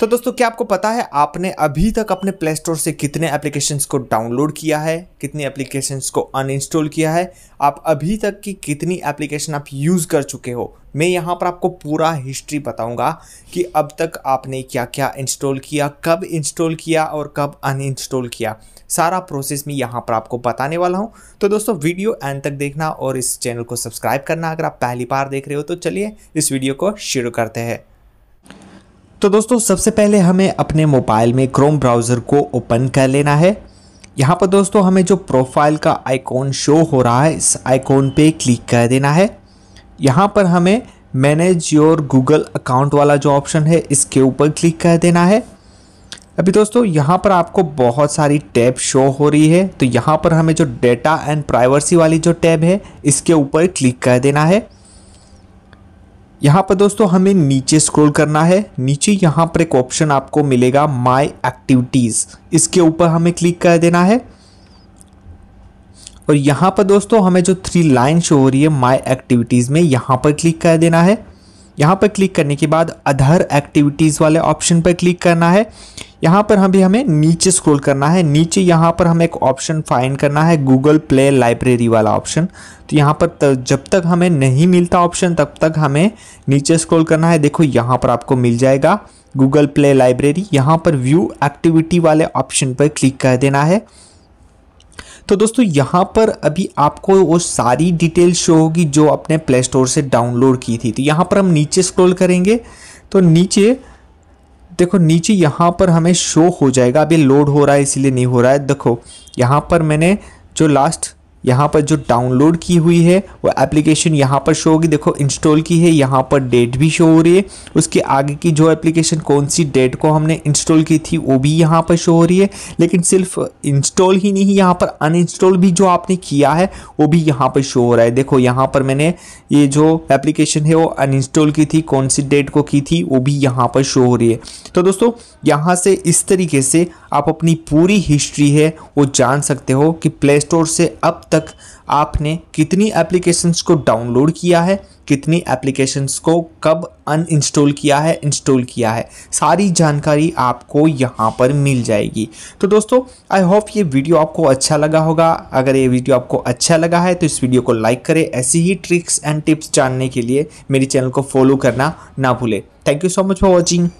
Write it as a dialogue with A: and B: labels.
A: तो दोस्तों क्या आपको पता है आपने अभी तक अपने प्ले स्टोर से कितने एप्लीकेशंस को डाउनलोड किया है कितनी एप्लीकेशंस को अनइंस्टॉल किया है आप अभी तक की कितनी एप्लीकेशन आप यूज़ कर चुके हो मैं यहाँ पर आपको पूरा हिस्ट्री बताऊंगा कि अब तक आपने क्या क्या इंस्टॉल किया कब इंस्टॉल किया और कब अनइंस्टॉल किया सारा प्रोसेस मैं यहाँ पर आपको बताने वाला हूँ तो दोस्तों वीडियो एंड तक देखना और इस चैनल को सब्सक्राइब करना अगर आप पहली बार देख रहे हो तो चलिए इस वीडियो को शुरू करते हैं तो दोस्तों सबसे पहले हमें अपने मोबाइल में क्रोम ब्राउज़र को ओपन कर लेना है यहाँ पर दोस्तों हमें जो प्रोफाइल का आइकॉन शो हो रहा है इस आइकॉन पे क्लिक कर देना है यहाँ पर हमें मैनेज योर गूगल अकाउंट वाला जो ऑप्शन है इसके ऊपर क्लिक कर देना है अभी दोस्तों यहाँ पर आपको बहुत सारी टैब शो हो रही है तो यहाँ पर हमें जो डेटा एंड प्राइवेसी वाली जो टैब है इसके ऊपर क्लिक कर देना है यहाँ पर दोस्तों हमें नीचे स्क्रॉल करना है नीचे यहाँ पर एक ऑप्शन आपको मिलेगा माय एक्टिविटीज़ इसके ऊपर हमें क्लिक कर देना है और यहाँ पर दोस्तों हमें जो थ्री लाइन शो हो रही है माय एक्टिविटीज़ में यहाँ पर क्लिक कर देना है यहाँ पर क्लिक करने के बाद अधर एक्टिविटीज़ वाले ऑप्शन पर क्लिक करना है यहाँ पर हमें हमें नीचे स्क्रॉल करना है नीचे यहाँ पर हमें एक ऑप्शन फाइंड करना है गूगल प्ले लाइब्रेरी वाला ऑप्शन तो यहाँ पर जब तक हमें नहीं मिलता ऑप्शन तब तक हमें नीचे स्क्रॉल करना है देखो यहाँ पर आपको मिल जाएगा गूगल प्ले लाइब्रेरी यहाँ पर व्यू एक्टिविटी वाले ऑप्शन पर क्लिक कर देना है तो दोस्तों यहाँ पर अभी आपको वो सारी डिटेल शो होगी जो आपने प्ले स्टोर से डाउनलोड की थी तो यहाँ पर हम नीचे स्क्रॉल करेंगे तो नीचे देखो नीचे यहाँ पर हमें शो हो जाएगा अभी लोड हो रहा है इसीलिए नहीं हो रहा है देखो यहाँ पर मैंने जो लास्ट यहाँ पर जो डाउनलोड की हुई है वो एप्लीकेशन यहाँ पर शो होगी देखो इंस्टॉल की है यहाँ पर डेट भी शो हो रही है उसके आगे की जो एप्लीकेशन कौन सी डेट को हमने इंस्टॉल की थी वो भी यहाँ पर शो हो रही है लेकिन सिर्फ इंस्टॉल ही नहीं यहाँ पर अनइंस्टॉल भी जो आपने किया है वो भी यहाँ पर शो हो रहा है देखो यहाँ पर मैंने ये जो एप्लीकेशन है वो अनइंस्टॉल की थी कौन सी डेट को की थी वो भी यहाँ पर शो हो रही है तो दोस्तों यहाँ से इस तरीके से आप अपनी पूरी हिस्ट्री है वो जान सकते हो कि प्ले स्टोर से अब तक आपने कितनी एप्लीकेशंस को डाउनलोड किया है कितनी एप्लीकेशंस को कब अनइंस्टॉल किया है इंस्टॉल किया है सारी जानकारी आपको यहाँ पर मिल जाएगी तो दोस्तों आई होप ये वीडियो आपको अच्छा लगा होगा अगर ये वीडियो आपको अच्छा लगा है तो इस वीडियो को लाइक करें ऐसी ही ट्रिक्स एंड टिप्स जानने के लिए मेरे चैनल को फॉलो करना ना भूलें thank you so much for watching